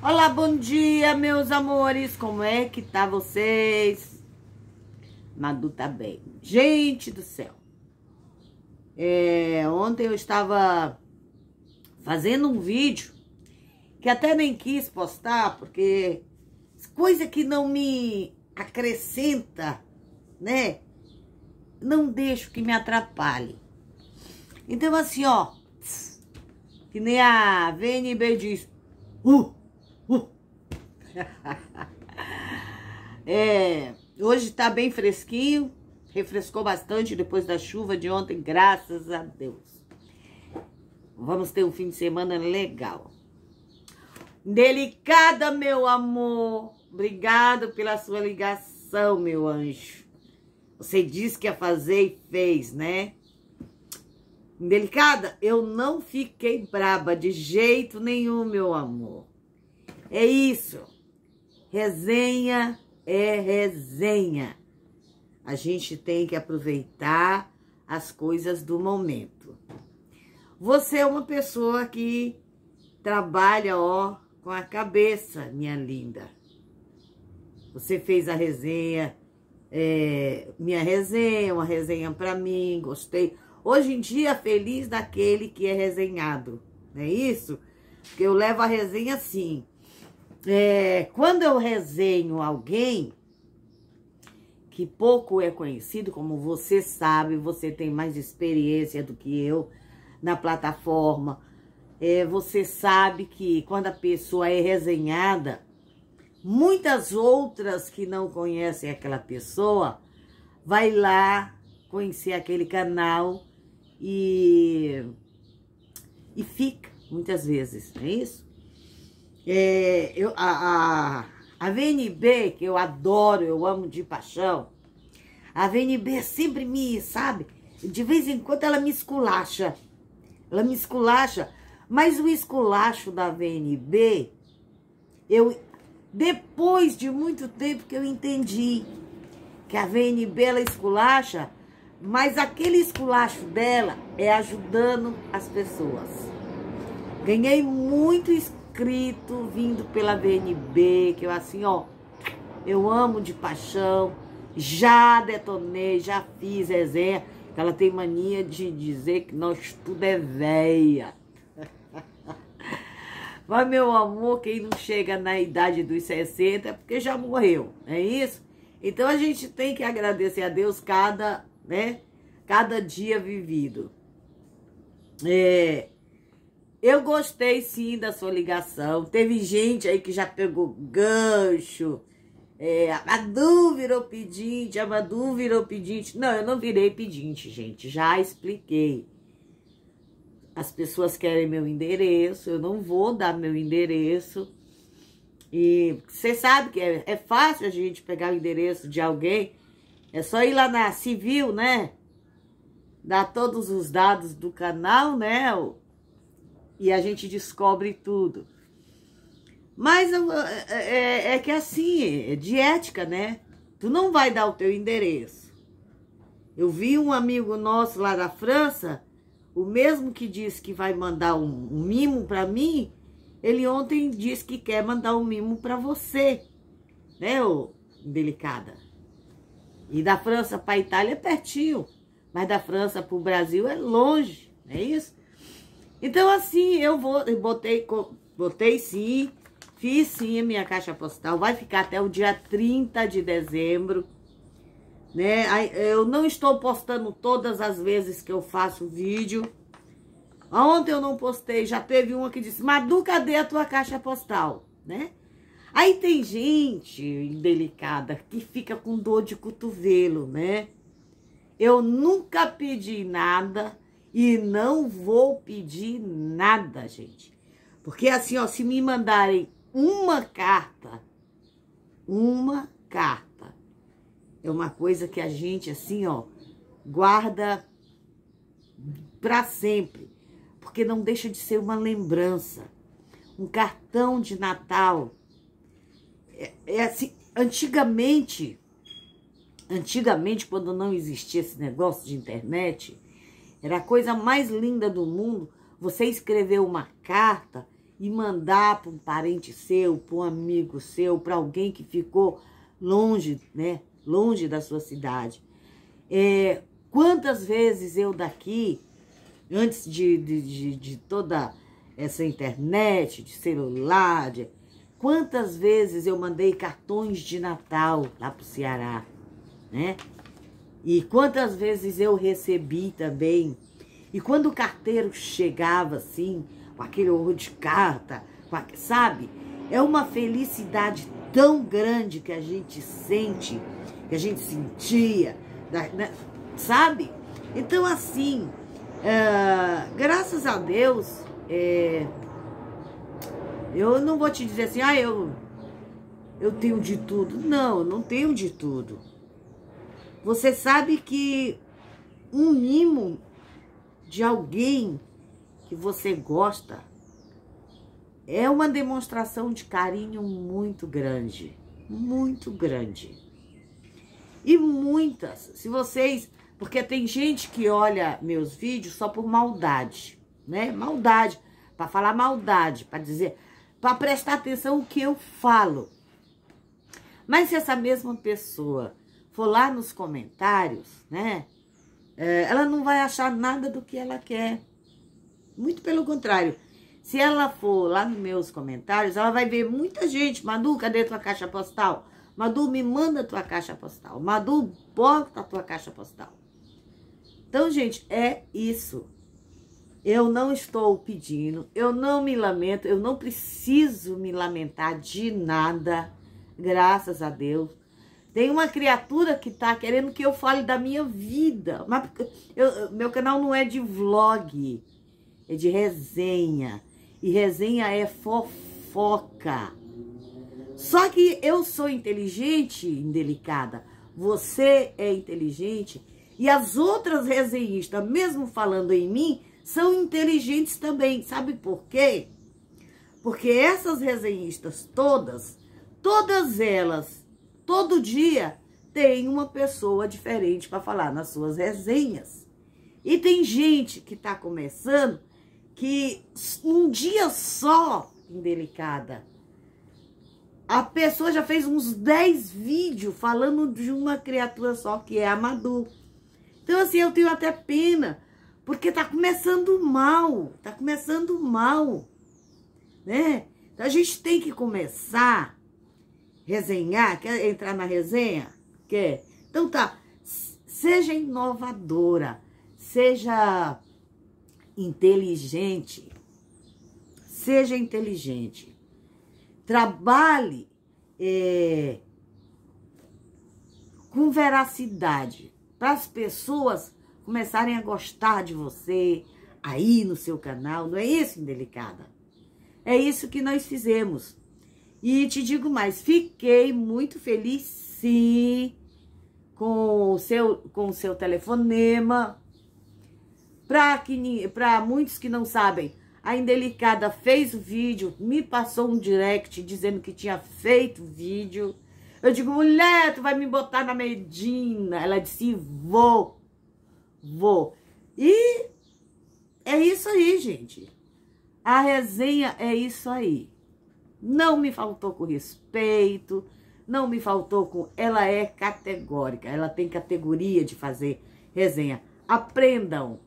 Olá, bom dia, meus amores. Como é que tá vocês? Madu tá bem. Gente do céu. É, ontem eu estava fazendo um vídeo que até nem quis postar, porque coisa que não me acrescenta, né? Não deixo que me atrapalhe. Então, assim, ó, que nem a VNB diz, uh, Uh! é, hoje tá bem fresquinho, refrescou bastante depois da chuva de ontem, graças a Deus. Vamos ter um fim de semana legal. Delicada, meu amor. Obrigado pela sua ligação, meu anjo. Você disse que ia fazer e fez, né? Delicada, eu não fiquei braba de jeito nenhum, meu amor. É isso. Resenha é resenha. A gente tem que aproveitar as coisas do momento. Você é uma pessoa que trabalha, ó, com a cabeça, minha linda. Você fez a resenha, é, minha resenha, uma resenha para mim, gostei. Hoje em dia, feliz daquele que é resenhado, não é isso? Porque eu levo a resenha assim é, quando eu resenho alguém que pouco é conhecido, como você sabe, você tem mais experiência do que eu na plataforma, é, você sabe que quando a pessoa é resenhada, muitas outras que não conhecem aquela pessoa vai lá conhecer aquele canal e, e fica, muitas vezes, não é isso? É, eu, a, a, a VNB, que eu adoro, eu amo de paixão, a VNB é sempre me, sabe? De vez em quando ela me esculacha. Ela me esculacha. Mas o esculacho da VNB, eu depois de muito tempo que eu entendi que a VNB ela esculacha, mas aquele esculacho dela é ajudando as pessoas. Ganhei muito vindo pela VNB, que eu assim, ó, eu amo de paixão, já detonei, já fiz resenha, é que ela tem mania de dizer que nós tudo é véia. Mas, meu amor, quem não chega na idade dos 60 é porque já morreu, é isso? Então, a gente tem que agradecer a Deus cada, né, cada dia vivido. É, eu gostei sim da sua ligação. Teve gente aí que já pegou gancho. É, Madu virou pedinte, A Madu virou pedinte. Não, eu não virei pedinte, gente. Já expliquei. As pessoas querem meu endereço, eu não vou dar meu endereço. E você sabe que é, é fácil a gente pegar o endereço de alguém. É só ir lá na civil, né? Dar todos os dados do canal, né? e a gente descobre tudo. Mas é, é, é que assim, é de ética, né? Tu não vai dar o teu endereço. Eu vi um amigo nosso lá da França, o mesmo que disse que vai mandar um, um mimo para mim, ele ontem disse que quer mandar um mimo para você, né, ô delicada? E da França para a Itália é pertinho, mas da França para o Brasil é longe, não é isso? Então, assim, eu vou, botei, botei sim, fiz sim a minha caixa postal. Vai ficar até o dia 30 de dezembro, né? Eu não estou postando todas as vezes que eu faço vídeo. Ontem eu não postei, já teve uma que disse, Madu, cadê a tua caixa postal, né? Aí tem gente delicada que fica com dor de cotovelo, né? Eu nunca pedi nada, e não vou pedir nada, gente. Porque assim, ó, se me mandarem uma carta, uma carta, é uma coisa que a gente, assim, ó, guarda para sempre. Porque não deixa de ser uma lembrança. Um cartão de Natal. É, é assim, antigamente, antigamente, quando não existia esse negócio de internet, era a coisa mais linda do mundo você escrever uma carta e mandar para um parente seu, para um amigo seu, para alguém que ficou longe, né? Longe da sua cidade. É, quantas vezes eu daqui, antes de, de, de, de toda essa internet, de celular, de, quantas vezes eu mandei cartões de Natal lá para o Ceará, né? E quantas vezes eu recebi também. E quando o carteiro chegava assim, com aquele horror de carta, sabe? É uma felicidade tão grande que a gente sente, que a gente sentia, né, né, sabe? Então, assim, uh, graças a Deus, é, eu não vou te dizer assim, ah, eu, eu tenho de tudo. Não, eu não tenho de tudo. Você sabe que um mimo de alguém que você gosta é uma demonstração de carinho muito grande, muito grande. E muitas, se vocês, porque tem gente que olha meus vídeos só por maldade, né? Maldade, para falar maldade, para dizer, para prestar atenção o que eu falo. Mas se essa mesma pessoa for lá nos comentários, né? É, ela não vai achar nada do que ela quer. Muito pelo contrário. Se ela for lá nos meus comentários, ela vai ver muita gente. Madu, cadê tua caixa postal? Madu, me manda tua caixa postal. Madu, bota tua caixa postal. Então, gente, é isso. Eu não estou pedindo, eu não me lamento, eu não preciso me lamentar de nada, graças a Deus. Tem uma criatura que tá querendo que eu fale da minha vida. Mas eu, meu canal não é de vlog, é de resenha. E resenha é fofoca. Só que eu sou inteligente indelicada. Você é inteligente. E as outras resenhistas, mesmo falando em mim, são inteligentes também. Sabe por quê? Porque essas resenhistas todas, todas elas Todo dia tem uma pessoa diferente para falar nas suas resenhas. E tem gente que está começando que um dia só, indelicada, a pessoa já fez uns 10 vídeos falando de uma criatura só, que é a Madu. Então, assim, eu tenho até pena, porque tá começando mal, tá começando mal, né? Então, a gente tem que começar resenhar? Quer entrar na resenha? Quer? Então tá, seja inovadora, seja inteligente, seja inteligente, trabalhe é, com veracidade para as pessoas começarem a gostar de você aí no seu canal, não é isso, indelicada É isso que nós fizemos. E te digo mais, fiquei muito feliz, sim, com o seu, com o seu telefonema. Para muitos que não sabem, a Indelicada fez o vídeo, me passou um direct dizendo que tinha feito o vídeo. Eu digo, mulher, tu vai me botar na Medina. Ela disse, vou, vou. E é isso aí, gente. A resenha é isso aí. Não me faltou com respeito, não me faltou com. Ela é categórica, ela tem categoria de fazer resenha. Aprendam,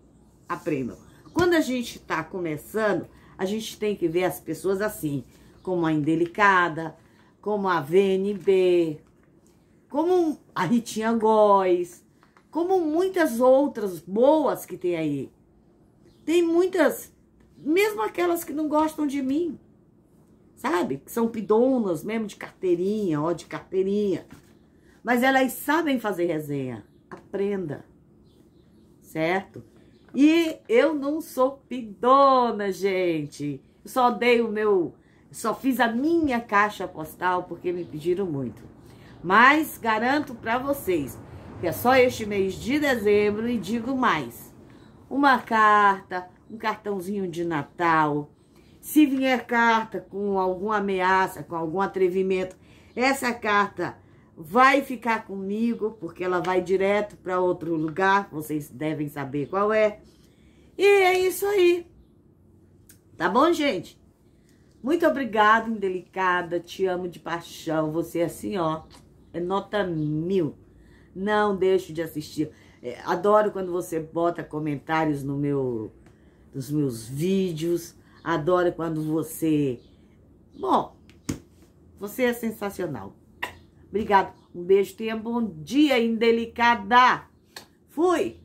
aprendam. Quando a gente está começando, a gente tem que ver as pessoas assim, como a Indelicada, como a VNB, como a Ritinha Góes, como muitas outras boas que tem aí. Tem muitas, mesmo aquelas que não gostam de mim sabe? Que são pidonas mesmo de carteirinha, ó, de carteirinha. Mas elas sabem fazer resenha. Aprenda. Certo? E eu não sou pidona, gente. só dei o meu. Só fiz a minha caixa postal porque me pediram muito. Mas garanto para vocês que é só este mês de dezembro e digo mais. Uma carta, um cartãozinho de Natal, se vier carta com alguma ameaça, com algum atrevimento, essa carta vai ficar comigo, porque ela vai direto para outro lugar, vocês devem saber qual é. E é isso aí. Tá bom, gente? Muito obrigada, indelicada, te amo de paixão, você é assim, ó, é nota mil. Não deixo de assistir. É, adoro quando você bota comentários no meu, nos meus vídeos, Adoro quando você... Bom, você é sensacional. Obrigado. Um beijo, tenha bom dia, indelicada. Fui!